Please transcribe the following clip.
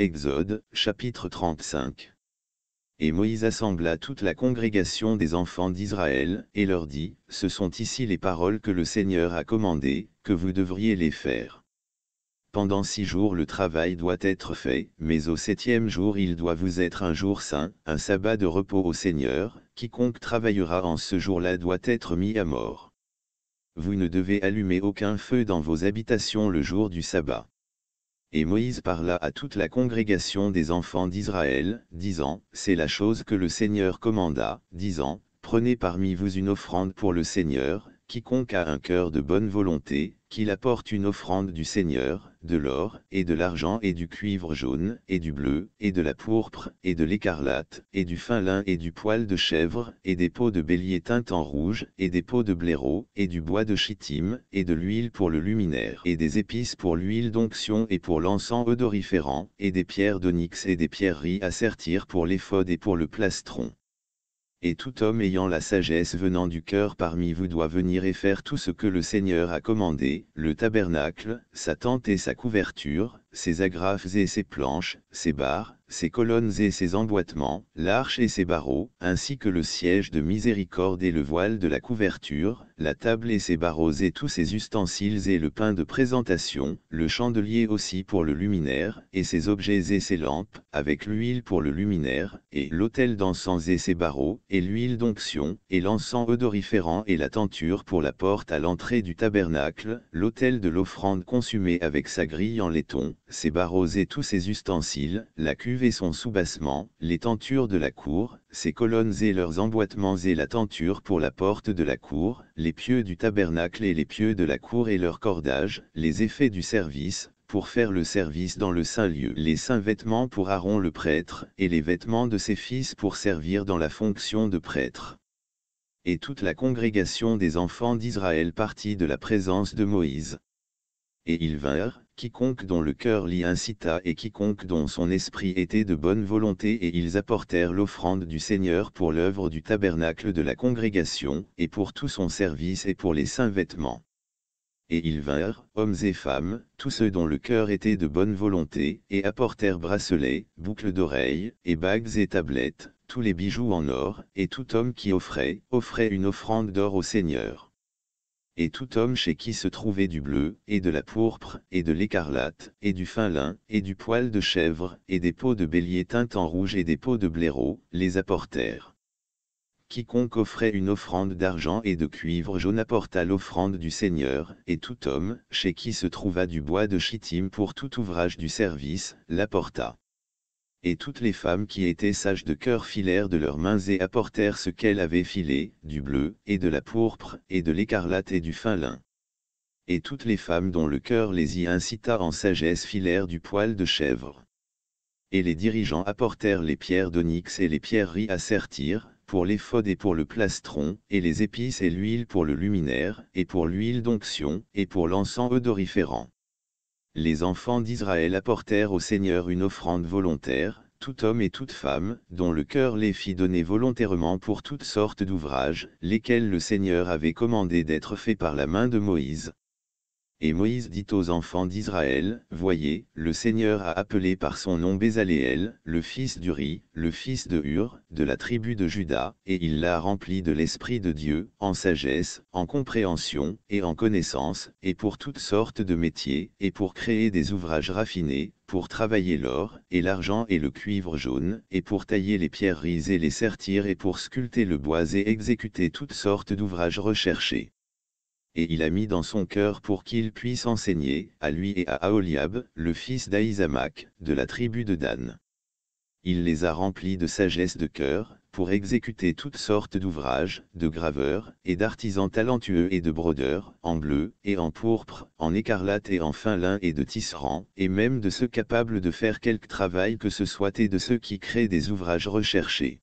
Exode, chapitre 35. Et Moïse assembla toute la congrégation des enfants d'Israël, et leur dit, Ce sont ici les paroles que le Seigneur a commandées, que vous devriez les faire. Pendant six jours le travail doit être fait, mais au septième jour il doit vous être un jour saint, un sabbat de repos au Seigneur, quiconque travaillera en ce jour-là doit être mis à mort. Vous ne devez allumer aucun feu dans vos habitations le jour du sabbat. Et Moïse parla à toute la congrégation des enfants d'Israël, disant, C'est la chose que le Seigneur commanda, disant, Prenez parmi vous une offrande pour le Seigneur, quiconque a un cœur de bonne volonté, qu'il apporte une offrande du Seigneur, de l'or, et de l'argent, et du cuivre jaune, et du bleu, et de la pourpre, et de l'écarlate, et du fin lin, et du poil de chèvre, et des peaux de bélier teintes en rouge, et des peaux de blaireau, et du bois de chitim et de l'huile pour le luminaire, et des épices pour l'huile d'onction et pour l'encens odoriférant, et des pierres d'onyx et des pierreries à sertir pour l'éphode et pour le plastron et tout homme ayant la sagesse venant du cœur parmi vous doit venir et faire tout ce que le Seigneur a commandé, le tabernacle, sa tente et sa couverture, ses agrafes et ses planches, ses barres, ses colonnes et ses emboîtements, l'arche et ses barreaux, ainsi que le siège de miséricorde et le voile de la couverture, la table et ses barreaux et tous ses ustensiles et le pain de présentation, le chandelier aussi pour le luminaire, et ses objets et ses lampes, avec l'huile pour le luminaire, et l'autel d'encens et ses barreaux, et l'huile d'onction, et l'encens odoriférant et la tenture pour la porte à l'entrée du tabernacle, l'autel de l'offrande consumée avec sa grille en laiton, ses barreaux et tous ses ustensiles, la cuve et son soubassement, les tentures de la cour, ses colonnes et leurs emboîtements et la tenture pour la porte de la cour, les pieux du tabernacle et les pieux de la cour et leurs cordages, les effets du service, pour faire le service dans le saint lieu, les saints vêtements pour Aaron le prêtre, et les vêtements de ses fils pour servir dans la fonction de prêtre. Et toute la congrégation des enfants d'Israël partit de la présence de Moïse. Et ils vinrent, quiconque dont le cœur l'y incita et quiconque dont son esprit était de bonne volonté et ils apportèrent l'offrande du Seigneur pour l'œuvre du tabernacle de la congrégation, et pour tout son service et pour les saints vêtements. Et ils vinrent, hommes et femmes, tous ceux dont le cœur était de bonne volonté, et apportèrent bracelets, boucles d'oreilles, et bagues et tablettes, tous les bijoux en or, et tout homme qui offrait, offrait une offrande d'or au Seigneur et tout homme chez qui se trouvait du bleu, et de la pourpre, et de l'écarlate, et du fin lin, et du poil de chèvre, et des peaux de bélier teintes en rouge et des peaux de blaireau, les apportèrent. Quiconque offrait une offrande d'argent et de cuivre jaune apporta l'offrande du Seigneur, et tout homme, chez qui se trouva du bois de chittim pour tout ouvrage du service, l'apporta et toutes les femmes qui étaient sages de cœur filèrent de leurs mains et apportèrent ce qu'elles avaient filé, du bleu, et de la pourpre, et de l'écarlate et du fin lin. Et toutes les femmes dont le cœur les y incita en sagesse filèrent du poil de chèvre. Et les dirigeants apportèrent les pierres d'onyx et les pierreries à sertir, pour l'éphod et pour le plastron, et les épices et l'huile pour le luminaire, et pour l'huile d'onction, et pour l'encens odoriférant les enfants d'Israël apportèrent au Seigneur une offrande volontaire, tout homme et toute femme, dont le cœur les fit donner volontairement pour toutes sortes d'ouvrages, lesquels le Seigneur avait commandé d'être faits par la main de Moïse, et Moïse dit aux enfants d'Israël, Voyez, le Seigneur a appelé par son nom Bézaléel, le fils d'Uri, le fils de Hur, de la tribu de Juda, et il l'a rempli de l'Esprit de Dieu, en sagesse, en compréhension, et en connaissance, et pour toutes sortes de métiers, et pour créer des ouvrages raffinés, pour travailler l'or, et l'argent et le cuivre jaune, et pour tailler les pierreries et les sertir et pour sculpter le bois et exécuter toutes sortes d'ouvrages recherchés et il a mis dans son cœur pour qu'il puisse enseigner, à lui et à Aholiab, le fils d'Aïsamak, de la tribu de Dan. Il les a remplis de sagesse de cœur, pour exécuter toutes sortes d'ouvrages, de graveurs, et d'artisans talentueux et de brodeurs, en bleu, et en pourpre, en écarlate et en fin lin et de tisserand, et même de ceux capables de faire quelque travail que ce soit et de ceux qui créent des ouvrages recherchés.